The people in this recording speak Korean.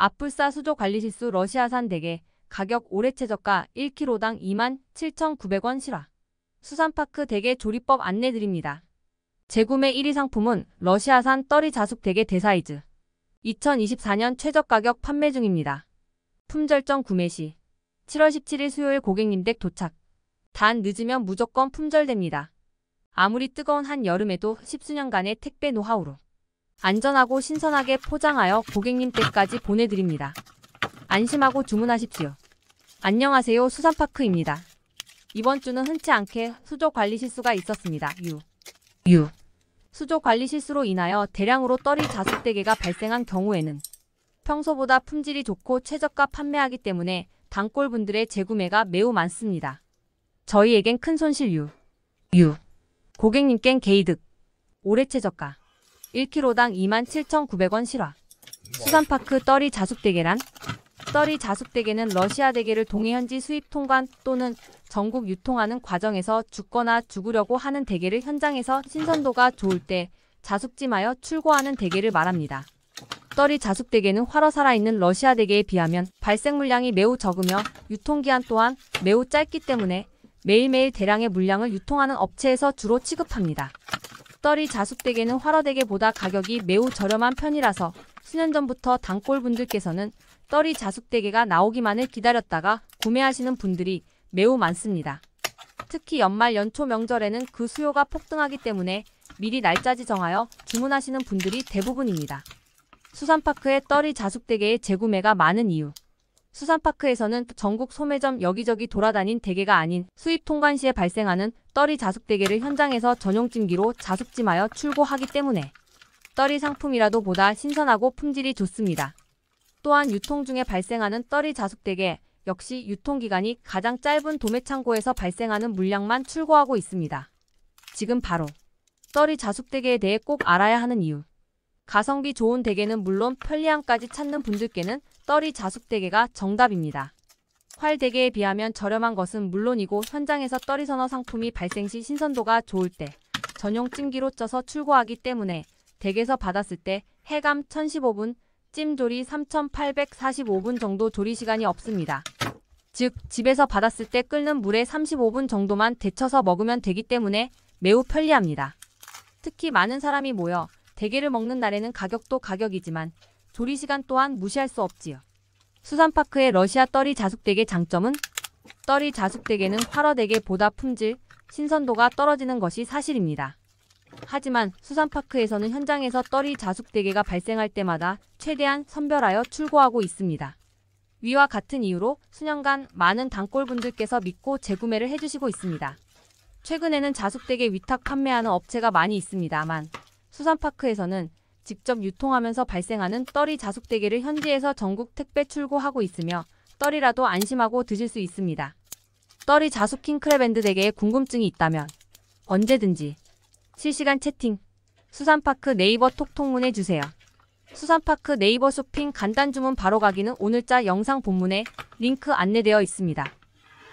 아불사 수조 관리 실수 러시아산 대게 가격 올해 최저가 1kg당 2 7,900원 실화. 수산파크 대게 조리법 안내드립니다. 재구매 1위 상품은 러시아산 떨이 자숙 대게 대사이즈. 2024년 최저가격 판매 중입니다. 품절전 구매 시 7월 17일 수요일 고객님 댁 도착. 단 늦으면 무조건 품절됩니다. 아무리 뜨거운 한 여름에도 십수년간의 택배 노하우로 안전하고 신선하게 포장하여 고객님 댁까지 보내드립니다. 안심하고 주문하십시오. 안녕하세요 수산파크입니다. 이번 주는 흔치 않게 수조 관리 실수가 있었습니다. 유. 유. 수조 관리 실수로 인하여 대량으로 떨이 자수대게가 발생한 경우에는 평소보다 품질이 좋고 최저가 판매하기 때문에 단골분들의 재구매가 매우 많습니다. 저희에겐 큰 손실 유. 유. 고객님껜 개이득. 올해 최저가. 1kg당 27,900원 실화. 수산파크 떠리 자숙대게란 떠리 자숙대게는 러시아 대게를 동해 현지 수입 통관 또는 전국 유통하는 과정에서 죽거나 죽으려고 하는 대게를 현장에서 신선도가 좋을 때자숙짐하여 출고하는 대게를 말합니다. 떠리 자숙대게는 활어 살아있는 러시아 대게에 비하면 발생 물량이 매우 적으며 유통기한 또한 매우 짧기 때문에 매일매일 대량의 물량을 유통하는 업체에서 주로 취급합니다. 떡떨이 자숙대게는 활어대게보다 가격이 매우 저렴한 편이라서 수년 전부터 단골분들께서는 떨이 자숙대게가 나오기만을 기다렸다가 구매하시는 분들이 매우 많습니다. 특히 연말 연초 명절에는 그 수요가 폭등하기 때문에 미리 날짜지 정하여 주문하시는 분들이 대부분입니다. 수산파크의 떨이 자숙대게의 재구매가 많은 이유 수산파크에서는 전국 소매점 여기저기 돌아다닌 대게가 아닌 수입 통관 시에 발생하는 떨이 자숙 대게를 현장에서 전용 찜기로 자숙찜하여 출고하기 때문에 떨이 상품이라도 보다 신선하고 품질이 좋습니다. 또한 유통 중에 발생하는 떨이 자숙 대게 역시 유통기간이 가장 짧은 도매창고에서 발생하는 물량만 출고하고 있습니다. 지금 바로 떨이 자숙대게에 대해 꼭 알아야 하는 이유 가성비 좋은 대게는 물론 편리함까지 찾는 분들께는 떨이 자숙대게가 정답입니다. 활대게에 비하면 저렴한 것은 물론이고 현장에서 떨이 선어 상품이 발생 시 신선도가 좋을 때 전용 찜기로 쪄서 출고하기 때문에 대게에서 받았을 때 해감 1015분, 찜조리 3845분 정도 조리시간이 없습니다. 즉, 집에서 받았을 때 끓는 물에 35분 정도만 데쳐서 먹으면 되기 때문에 매우 편리합니다. 특히 많은 사람이 모여 대게를 먹는 날에는 가격도 가격이지만 조리 시간 또한 무시할 수 없지요. 수산파크의 러시아 떨이 자숙대게 장점은 떨이 자숙대게는 활어대게보다 품질, 신선도가 떨어지는 것이 사실입니다. 하지만 수산파크에서는 현장에서 떨이 자숙대게가 발생할 때마다 최대한 선별하여 출고하고 있습니다. 위와 같은 이유로 수년간 많은 단골분들께서 믿고 재구매를 해주시고 있습니다. 최근에는 자숙대게 위탁 판매하는 업체가 많이 있습니다만 수산파크에서는 직접 유통하면서 발생하는 떨이 자숙대게를 현지에서 전국 택배 출고하고 있으며 떨이라도 안심하고 드실 수 있습니다. 떨이 자숙 킹크랩앤드 대게에 궁금증이 있다면 언제든지 실시간 채팅 수산파크 네이버 톡톡문해 주세요. 수산파크 네이버 쇼핑 간단 주문 바로 가기는 오늘자 영상 본문에 링크 안내되어 있습니다.